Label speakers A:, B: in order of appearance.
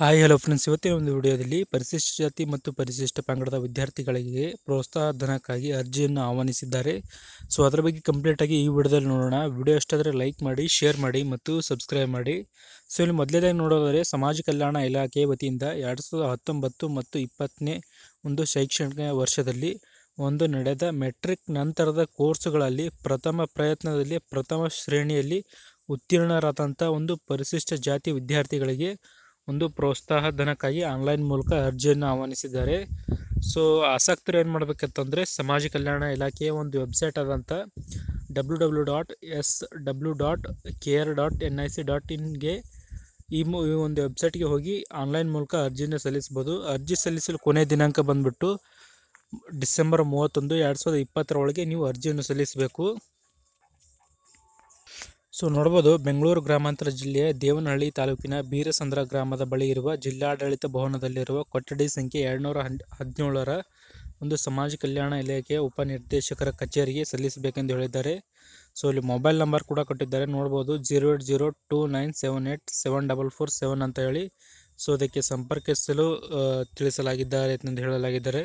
A: hi hello friends ಇವತ್ತಿನ ಒಂದು ವಿಡಿಯೋದಲ್ಲಿ ಪರಿಶಿಷ್ಟ ಜಾತಿ ಮತ್ತು ಪರಿಶಿಷ್ಟ ಪಂಗಡದ ವಿದ್ಯಾರ್ಥಿಗಳಿಗೆ ಪ್ರೋತ್ಸಾಹ ಧನಕ್ಕಾಗಿ ಅರ್ಜಿಯನ್ನು ಆಹ್ವಾನಿಸಿದ್ದಾರೆ ಸೊ ಅದರ ಬಗ್ಗೆ ಕಂಪ್ಲೀಟಾಗಿ ಈ ವಿಡಿಯೋದಲ್ಲಿ ನೋಡೋಣ ವಿಡಿಯೋ ಎಷ್ಟಾದರೆ ಲೈಕ್ ಮಾಡಿ ಶೇರ್ ಮಾಡಿ ಮತ್ತು ಸಬ್ಸ್ಕ್ರೈಬ್ ಮಾಡಿ ಸೊ ಇಲ್ಲಿ ಮೊದಲೇದಾಗಿ ನೋಡೋದಾದರೆ ಸಮಾಜ ಕಲ್ಯಾಣ ಇಲಾಖೆ ವತಿಯಿಂದ ಎರಡು ಸಾವಿರದ ಹತ್ತೊಂಬತ್ತು ಮತ್ತು ಇಪ್ಪತ್ತನೇ ಒಂದು ಶೈಕ್ಷಣಿಕ ವರ್ಷದಲ್ಲಿ ಒಂದು ನಡೆದ ಮೆಟ್ರಿಕ್ ನಂತರದ ಕೋರ್ಸ್ಗಳಲ್ಲಿ ಪ್ರಥಮ ಪ್ರಯತ್ನದಲ್ಲಿ ಪ್ರಥಮ ಶ್ರೇಣಿಯಲ್ಲಿ ಉತ್ತೀರ್ಣರಾದಂಥ ಒಂದು ಪರಿಶಿಷ್ಟ ಜಾತಿ ವಿದ್ಯಾರ್ಥಿಗಳಿಗೆ ಒಂದು ಪ್ರೋತ್ಸಾಹ ಧನಕ್ಕಾಗಿ ಆನ್ಲೈನ್ ಮೂಲಕ ಅರ್ಜಿಯನ್ನು ಆಹ್ವಾನಿಸಿದ್ದಾರೆ ಸೊ ಆಸಕ್ತರು ಏನು ಮಾಡಬೇಕಂತಂದರೆ ಸಮಾಜ ಕಲ್ಯಾಣ ಇಲಾಖೆಯ ಒಂದು ವೆಬ್ಸೈಟ್ ಆದಂಥ W W dot S W dot K R dot N I C dot ಇನ್ಗೆ ಈ ಒಂದು ವೆಬ್ಸೈಟ್ಗೆ ಹೋಗಿ ಆನ್ಲೈನ್ ಮೂಲಕ ಅರ್ಜಿಯನ್ನು ಸಲ್ಲಿಸ್ಬೋದು ಅರ್ಜಿ ಸಲ್ಲಿಸಲು ಕೊನೆಯ ದಿನಾಂಕ ಬಂದುಬಿಟ್ಟು ಡಿಸೆಂಬರ್ ಮೂವತ್ತೊಂದು ಎರಡು ಸಾವಿರದ ಇಪ್ಪತ್ತರೊಳಗೆ ನೀವು ಅರ್ಜಿಯನ್ನು ಸಲ್ಲಿಸಬೇಕು ಸೊ ನೋಡ್ಬೋದು ಬೆಂಗಳೂರು ಗ್ರಾಮಾಂತರ ಜಿಲ್ಲೆಯ ದೇವನಹಳ್ಳಿ ತಾಲೂಕಿನ ಬೀರಸಂದ್ರ ಗ್ರಾಮದ ಬಳಿ ಇರುವ ಜಿಲ್ಲಾಡಳಿತ ಭವನದಲ್ಲಿರುವ ಕೊಠಡಿ ಸಂಖ್ಯೆ ಎರಡುನೂರ ಹದಿನೇಳರ ಒಂದು ಸಮಾಜ ಕಲ್ಯಾಣ ಇಲಾಖೆಯ ಉಪನಿರ್ದೇಶಕರ ಕಚೇರಿಗೆ ಸಲ್ಲಿಸಬೇಕೆಂದು ಹೇಳಿದ್ದಾರೆ ಸೊ ಇಲ್ಲಿ ಮೊಬೈಲ್ ನಂಬರ್ ಕೂಡ ಕೊಟ್ಟಿದ್ದಾರೆ ನೋಡ್ಬೋದು zero eight zero two nine seven eight seven double four seven ಅಂತ ಹೇಳಿ ಸೊ ಅದಕ್ಕೆ ಸಂಪರ್ಕಿಸಲು ತಿಳಿಸಲಾಗಿದ್ದಾರೆ ಎಂದು ಹೇಳಲಾಗಿದ್ದಾರೆ